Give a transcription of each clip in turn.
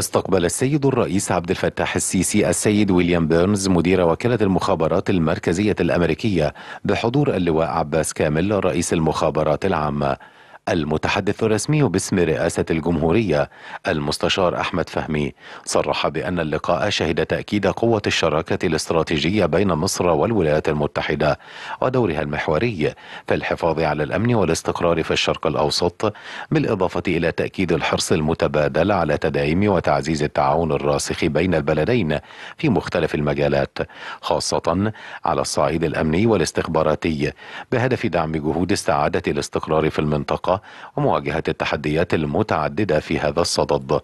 استقبل السيد الرئيس عبد الفتاح السيسي السيد ويليام بيرنز مدير وكالة المخابرات المركزية الأمريكية بحضور اللواء عباس كامل رئيس المخابرات العامة المتحدث الرسمي باسم رئاسة الجمهورية المستشار أحمد فهمي صرح بأن اللقاء شهد تأكيد قوة الشراكة الاستراتيجية بين مصر والولايات المتحدة ودورها المحوري في الحفاظ على الأمن والاستقرار في الشرق الأوسط بالإضافة إلى تأكيد الحرص المتبادل على تدعيم وتعزيز التعاون الراسخ بين البلدين في مختلف المجالات خاصة على الصعيد الأمني والاستخباراتي بهدف دعم جهود استعادة الاستقرار في المنطقة الطاقه ومواجهة التحديات المتعددة في هذا الصدد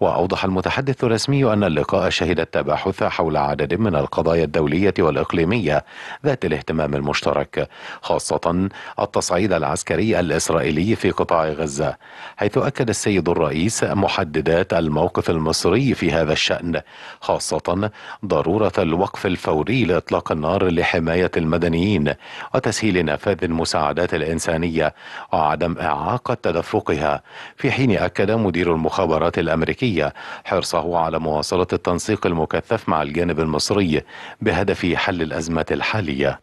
وأوضح المتحدث الرسمي أن اللقاء شهد التباحث حول عدد من القضايا الدولية والإقليمية ذات الاهتمام المشترك خاصة التصعيد العسكري الإسرائيلي في قطاع غزة حيث أكد السيد الرئيس محددات الموقف المصري في هذا الشأن خاصة ضرورة الوقف الفوري لإطلاق النار لحماية المدنيين وتسهيل نفاذ المساعدات الإنسانية وعدم إعاقة تدفقها في حين أكد مدير المخابرات الأمريكية حرصه على مواصلة التنسيق المكثف مع الجانب المصري بهدف حل الأزمة الحالية